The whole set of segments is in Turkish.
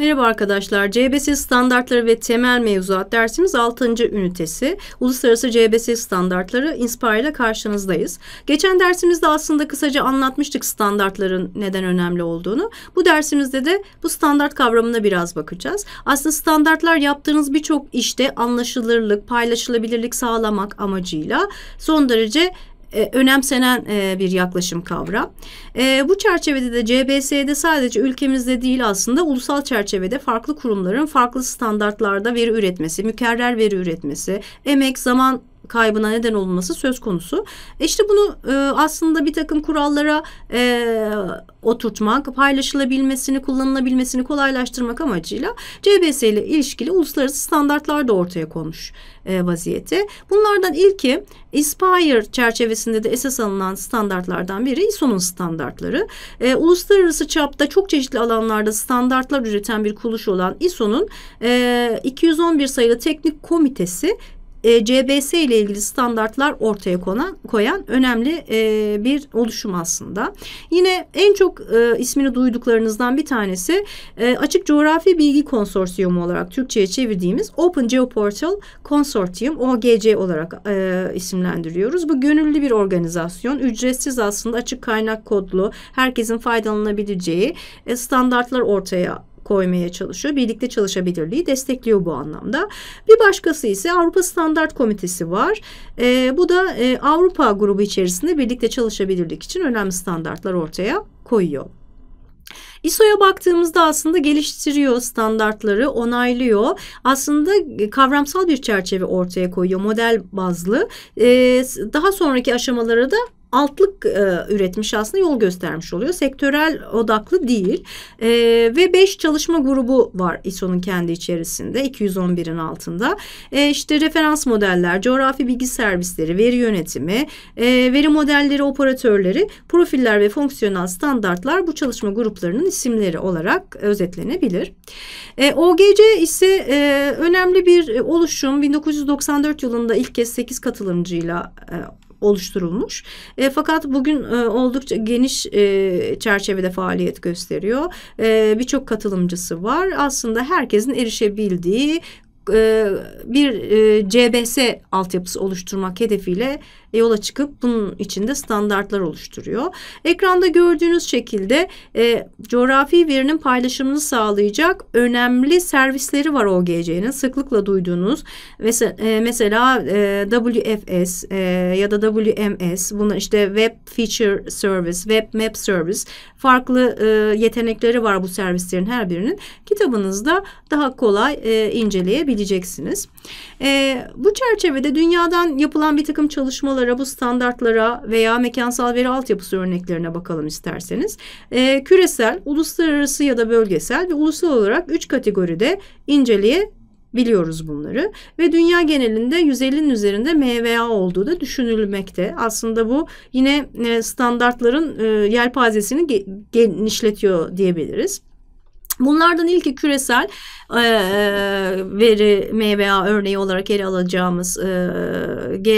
Merhaba arkadaşlar. CBS standartları ve temel mevzuat dersimiz 6. ünitesi. Uluslararası CBS standartları INSPIRE ile karşınızdayız. Geçen dersimizde aslında kısaca anlatmıştık standartların neden önemli olduğunu. Bu dersimizde de bu standart kavramına biraz bakacağız. Aslında standartlar yaptığınız birçok işte anlaşılırlık, paylaşılabilirlik sağlamak amacıyla son derece e, önemsenen e, bir yaklaşım kavram. E, bu çerçevede de CBS'de sadece ülkemizde değil aslında ulusal çerçevede farklı kurumların farklı standartlarda veri üretmesi, mükerrer veri üretmesi, emek, zaman kaybına neden olması söz konusu. E işte bunu e, aslında bir takım kurallara e, oturtmak, paylaşılabilmesini, kullanılabilmesini kolaylaştırmak amacıyla CBS ile ilişkili uluslararası standartlar da ortaya konmuş e, vaziyette. Bunlardan ilki Inspire çerçevesinde de esas alınan standartlardan biri ISO'nun standartları. E, uluslararası çapta çok çeşitli alanlarda standartlar üreten bir kuruluş olan ISO'nun e, 211 sayılı teknik komitesi e, CBS ile ilgili standartlar ortaya konan, koyan önemli e, bir oluşum aslında. Yine en çok e, ismini duyduklarınızdan bir tanesi e, Açık Coğrafi Bilgi Konsorsiyumu olarak Türkçe'ye çevirdiğimiz Open Geoportal Consortium OGC olarak e, isimlendiriyoruz. Bu gönüllü bir organizasyon. Ücretsiz aslında açık kaynak kodlu herkesin faydalanabileceği e, standartlar ortaya koymaya çalışıyor. Birlikte çalışabilirliği destekliyor bu anlamda. Bir başkası ise Avrupa Standart Komitesi var. E, bu da e, Avrupa grubu içerisinde birlikte çalışabilirlik için önemli standartlar ortaya koyuyor. ISO'ya baktığımızda aslında geliştiriyor standartları, onaylıyor. Aslında e, kavramsal bir çerçeve ortaya koyuyor model bazlı. Ee, daha sonraki aşamalara da altlık e, üretmiş aslında yol göstermiş oluyor. Sektörel odaklı değil. E, ve 5 çalışma grubu var ISO'nun kendi içerisinde 211'in altında. E, işte referans modeller, coğrafi bilgi servisleri, veri yönetimi, e, veri modelleri operatörleri, profiller ve fonksiyonel standartlar bu çalışma gruplarının isimleri olarak özetlenebilir. E, OGC ise e, önemli bir e, oluşum. 1994 yılında ilk kez 8 katılımcıyla e, oluşturulmuş. E, fakat bugün e, oldukça geniş e, çerçevede faaliyet gösteriyor. E, Birçok katılımcısı var. Aslında herkesin erişebildiği e, bir e, CBS altyapısı oluşturmak hedefiyle yola çıkıp bunun içinde standartlar oluşturuyor. Ekranda gördüğünüz şekilde e, coğrafi verinin paylaşımını sağlayacak önemli servisleri var OGC'nin. Sıklıkla duyduğunuz mesela, e, mesela e, WFS e, ya da WMS bunlar işte Web Feature Service, Web Map Service farklı e, yetenekleri var bu servislerin her birinin. Kitabınızda daha kolay e, inceleyebileceksiniz. E, bu çerçevede dünyadan yapılan bir takım çalışmalar kurallara, bu standartlara veya mekansal veri altyapısı örneklerine bakalım isterseniz. E, küresel, uluslararası ya da bölgesel ve ulusal olarak 3 kategoride inceleye Biliyoruz bunları ve dünya genelinde 150'nin üzerinde MVA olduğu da düşünülmekte. Aslında bu yine e, standartların e, yelpazesini genişletiyor diyebiliriz. Bunlardan ilki küresel e, veri MVA örneği olarak ele alacağımız e, G,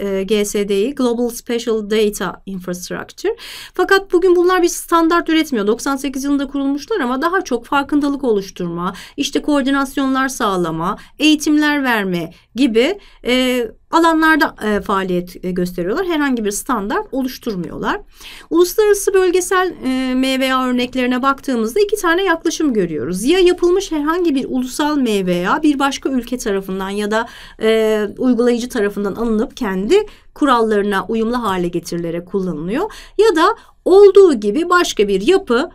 e, GSDI Global Special Data Infrastructure. Fakat bugün bunlar bir standart üretmiyor. 98 yılında kurulmuşlar ama daha çok farkındalık oluşturma, işte koordinasyonlar sağlama, eğitimler verme gibi e, alanlarda e, faaliyet e, gösteriyorlar. Herhangi bir standart oluşturmuyorlar. Uluslararası bölgesel e, MVA örneklerine baktığımızda iki tane yaklaşım görüyoruz. Ya yapılmış herhangi bir ulusal MVA bir başka ülke tarafından ya da e, uygulayıcı tarafından alınıp kendi kurallarına uyumlu hale getirilerek kullanılıyor. Ya da olduğu gibi başka bir yapı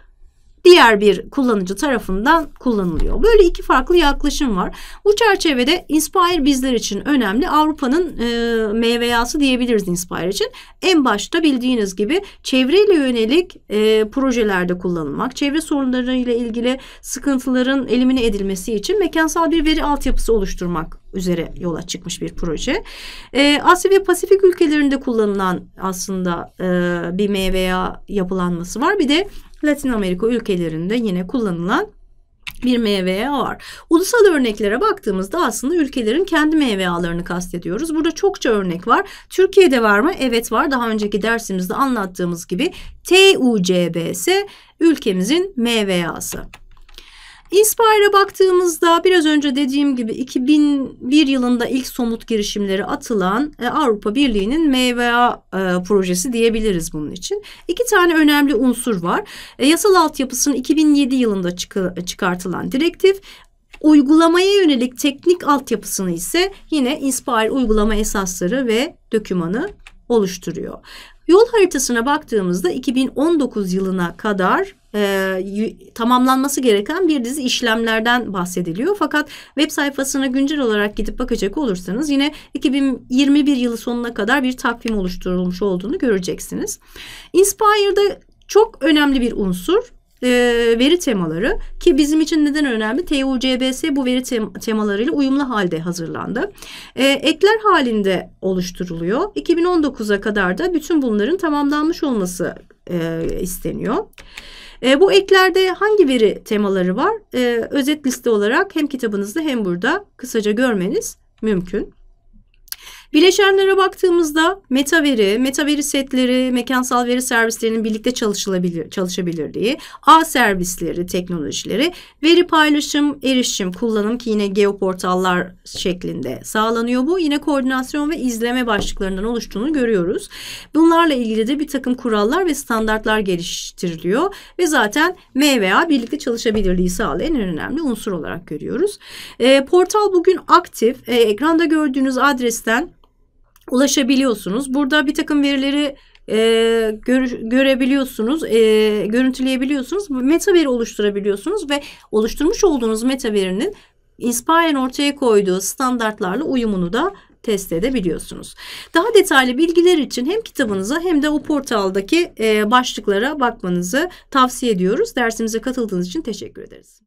diğer bir kullanıcı tarafından kullanılıyor. Böyle iki farklı yaklaşım var. Bu çerçevede Inspire bizler için önemli. Avrupa'nın e, meyveyası diyebiliriz Inspire için. En başta bildiğiniz gibi çevreyle yönelik e, projelerde kullanılmak, çevre sorunlarıyla ilgili sıkıntıların elimine edilmesi için mekansal bir veri altyapısı oluşturmak üzere yola çıkmış bir proje. E, Asya ve Pasifik ülkelerinde kullanılan aslında e, bir meyveya yapılanması var. Bir de Latin Amerika ülkelerinde yine kullanılan bir meyve var. Ulusal örneklere baktığımızda aslında ülkelerin kendi meyve ağlarını kastediyoruz. Burada çokça örnek var. Türkiye'de var mı? Evet var. Daha önceki dersimizde anlattığımız gibi TUCBS ülkemizin meyve ağası. İnspire'a baktığımızda biraz önce dediğim gibi 2001 yılında ilk somut girişimleri atılan e, Avrupa Birliği'nin MVA e, projesi diyebiliriz bunun için. İki tane önemli unsur var. E, yasal altyapısının 2007 yılında çıkartılan direktif Uygulamaya yönelik teknik altyapısını ise yine Inspire uygulama esasları ve dökümanı oluşturuyor. Yol haritasına baktığımızda 2019 yılına kadar e, tamamlanması gereken bir dizi işlemlerden bahsediliyor. Fakat web sayfasına güncel olarak gidip bakacak olursanız yine 2021 yılı sonuna kadar bir takvim oluşturulmuş olduğunu göreceksiniz. Inspire'da çok önemli bir unsur ee, veri temaları ki bizim için neden önemli? TUCBS bu veri temalarıyla uyumlu halde hazırlandı. Ee, ekler halinde oluşturuluyor. 2019'a kadar da bütün bunların tamamlanmış olması e, isteniyor. Ee, bu eklerde hangi veri temaları var? özet liste olarak hem kitabınızda hem burada kısaca görmeniz mümkün. Bileşenlere baktığımızda meta veri, meta veri setleri, mekansal veri servislerinin birlikte çalışılabilir, çalışabilirliği, ağ servisleri, teknolojileri, veri paylaşım, erişim, kullanım ki yine geoportallar şeklinde sağlanıyor bu. Yine koordinasyon ve izleme başlıklarından oluştuğunu görüyoruz. Bunlarla ilgili de bir takım kurallar ve standartlar geliştiriliyor ve zaten M MVA birlikte çalışabilirliği sağlayan en önemli unsur olarak görüyoruz. E, portal bugün aktif. E, ekranda gördüğünüz adresten ulaşabiliyorsunuz. Burada bir takım verileri e, gör, görebiliyorsunuz, e, görüntüleyebiliyorsunuz, meta veri oluşturabiliyorsunuz ve oluşturmuş olduğunuz meta verinin Inspire'ın ortaya koyduğu standartlarla uyumunu da test edebiliyorsunuz. Daha detaylı bilgiler için hem kitabınıza hem de o portaldaki e, başlıklara bakmanızı tavsiye ediyoruz. Dersimize katıldığınız için teşekkür ederiz.